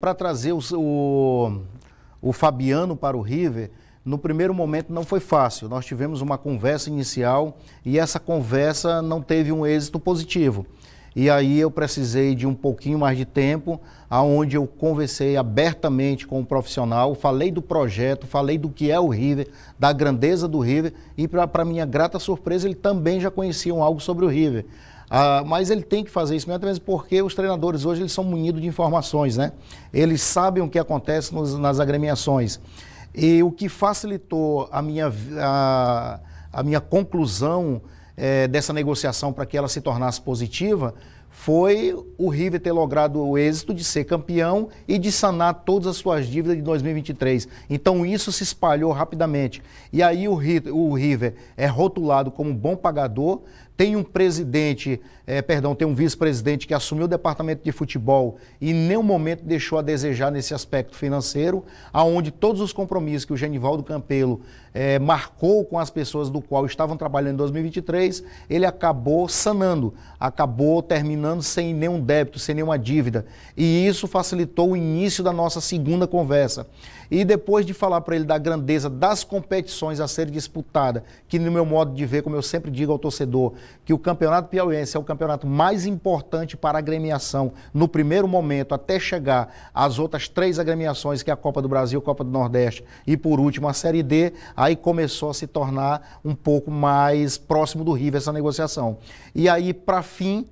para trazer o, o, o, Fabiano para o River, no primeiro momento não foi fácil. Nós tivemos uma conversa inicial e essa conversa não teve um êxito positivo. E aí eu precisei de um pouquinho mais de tempo, aonde eu conversei abertamente com o profissional, falei do projeto, falei do que é o River, da grandeza do River e para minha grata surpresa ele também já conhecia algo sobre o River. Ah, mas ele tem que fazer isso mesmo, mesmo porque os treinadores hoje eles são munidos de informações, né? Eles sabem o que acontece nos, nas agremiações. E o que facilitou a minha, a, a minha conclusão é, dessa negociação para que ela se tornasse positiva foi o River ter logrado o êxito de ser campeão e de sanar todas as suas dívidas de 2023. Então isso se espalhou rapidamente. E aí o, River é rotulado como bom pagador, tem um presidente, é, perdão, tem um vice-presidente que assumiu o departamento de futebol e em nenhum momento deixou a desejar nesse aspecto financeiro, aonde todos os compromissos que o Genivaldo Campelo é, marcou com as pessoas do qual estavam trabalhando em 2023, ele acabou sanando, acabou terminando funcionando sem nenhum débito, sem nenhuma dívida. E isso facilitou o início da nossa segunda conversa. E depois de falar para ele da grandeza das competições a ser disputada, que no meu modo de ver, como eu sempre digo ao torcedor, que o Campeonato Piauiense é o campeonato mais importante para a agremiação no primeiro momento, até chegar às outras três agremiações, que é a Copa do Brasil, Copa do Nordeste e por último a Série D, aí começou a se tornar um pouco mais próximo do River essa negociação. E aí, para fim,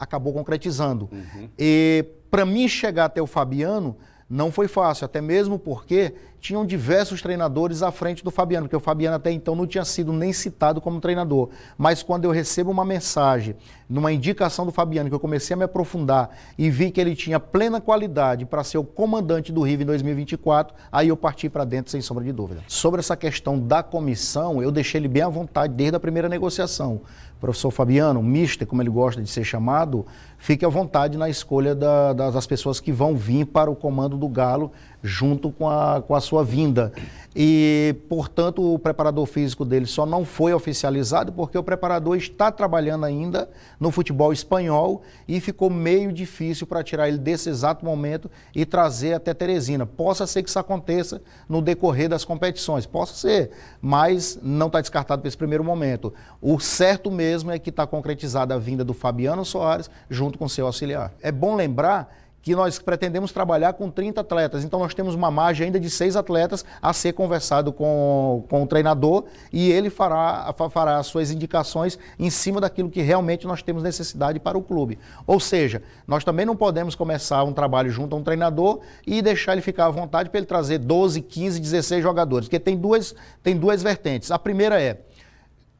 acabou concretizando. Uhum. E para mim chegar até o Fabiano não foi fácil, até mesmo porque tinham diversos treinadores à frente do Fabiano, porque o Fabiano até então não tinha sido nem citado como treinador. Mas quando eu recebo uma mensagem, numa indicação do Fabiano, que eu comecei a me aprofundar e vi que ele tinha plena qualidade para ser o comandante do Rio em 2024, aí eu parti para dentro sem sombra de dúvida. Sobre essa questão da comissão, eu deixei ele bem à vontade desde a primeira negociação. professor Fabiano, mister, como ele gosta de ser chamado, fique à vontade na escolha da, das pessoas que vão vir para o comando do Galo junto com a, com a sua vinda. E, portanto, o preparador físico dele só não foi oficializado porque o preparador está trabalhando ainda no futebol espanhol e ficou meio difícil para tirar ele desse exato momento e trazer até Teresina. Possa ser que isso aconteça no decorrer das competições, possa ser, mas não está descartado para esse primeiro momento. O certo mesmo é que está concretizada a vinda do Fabiano Soares junto com seu auxiliar. É bom lembrar que nós pretendemos trabalhar com 30 atletas. Então nós temos uma margem ainda de seis atletas a ser conversado com, com o treinador e ele fará, fará as suas indicações em cima daquilo que realmente nós temos necessidade para o clube. Ou seja, nós também não podemos começar um trabalho junto a um treinador e deixar ele ficar à vontade para ele trazer 12, 15, 16 jogadores, porque tem duas, tem duas vertentes. A primeira é,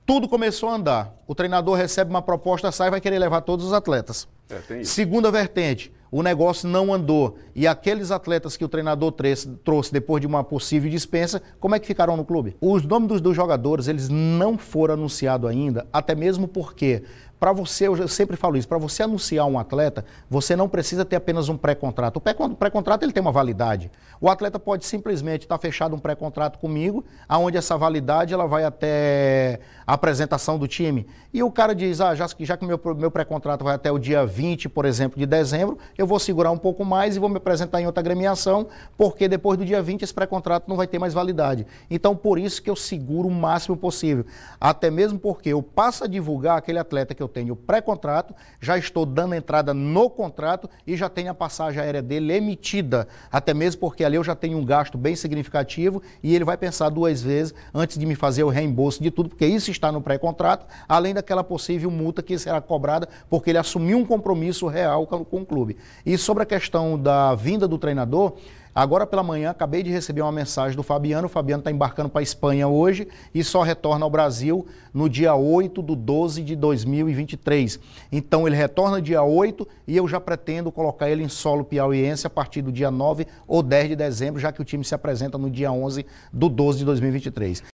tudo começou a andar, o treinador recebe uma proposta, sai e vai querer levar todos os atletas. É, Segunda vertente, o negócio não andou e aqueles atletas que o treinador trouxe, depois de uma possível dispensa, como é que ficaram no clube? Os nomes dos, dos jogadores, eles não foram anunciados ainda, até mesmo porque para você, eu sempre falo isso, para você anunciar um atleta, você não precisa ter apenas um pré-contrato. O pré-contrato ele tem uma validade. O atleta pode simplesmente estar tá fechado um pré-contrato comigo, aonde essa validade ela vai até a apresentação do time. E o cara diz, ah, já, já que meu, meu pré-contrato vai até o dia 20, por exemplo, de dezembro, eu vou segurar um pouco mais e vou me apresentar em outra agremiação, porque depois do dia 20 esse pré-contrato não vai ter mais validade. Então, por isso que eu seguro o máximo possível. Até mesmo porque eu passo a divulgar aquele atleta que eu tenho o pré-contrato, já estou dando entrada no contrato e já tenho a passagem aérea dele emitida, até mesmo porque ali eu já tenho um gasto bem significativo e ele vai pensar duas vezes antes de me fazer o reembolso de tudo, porque isso está no pré-contrato, além daquela possível multa que será cobrada porque ele assumiu um compromisso real com o clube. E sobre a questão da vinda do treinador, Agora pela manhã acabei de receber uma mensagem do Fabiano. O Fabiano está embarcando para a Espanha hoje e só retorna ao Brasil no dia 8 do 12 de 2023. Então ele retorna dia 8 e eu já pretendo colocar ele em solo piauiense a partir do dia 9 ou 10 de dezembro, já que o time se apresenta no dia 11 do 12 de 2023.